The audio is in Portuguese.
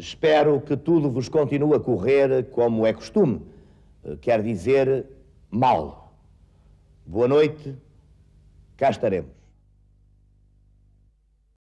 Espero que tudo vos continue a correr como é costume, eh, quer dizer, mal. Boa noite, cá estaremos.